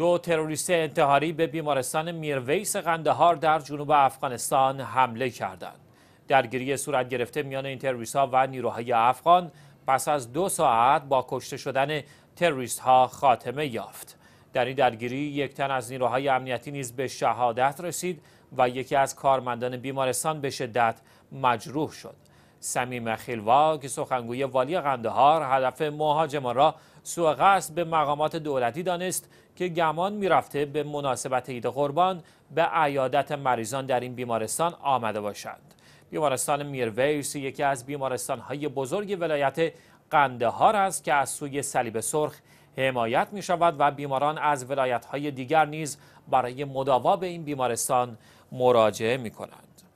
دو تروریست انتحاری به بیمارستان میرویس قندهار در جنوب افغانستان حمله کردند. درگیری صورت گرفته میان این تروریست ها و نیروهای افغان پس از دو ساعت با کشته شدن تروریست ها خاتمه یافت. در این درگیری یک تن از نیروهای امنیتی نیز به شهادت رسید و یکی از کارمندان بیمارستان به شدت مجروح شد. سمیم که سخنگوی والی قندهار هدف مهاجمان را سوء قصد به مقامات دولتی دانست که گمان میرفته به مناسبت عید قربان به عیادت مریضان در این بیمارستان آمده باشند بیمارستان میرویس یکی از بیمارستان های بزرگ ولایت قندهار است که از سوی صلیب سرخ حمایت می شود و بیماران از ولایت های دیگر نیز برای مداوا به این بیمارستان مراجعه می کنند.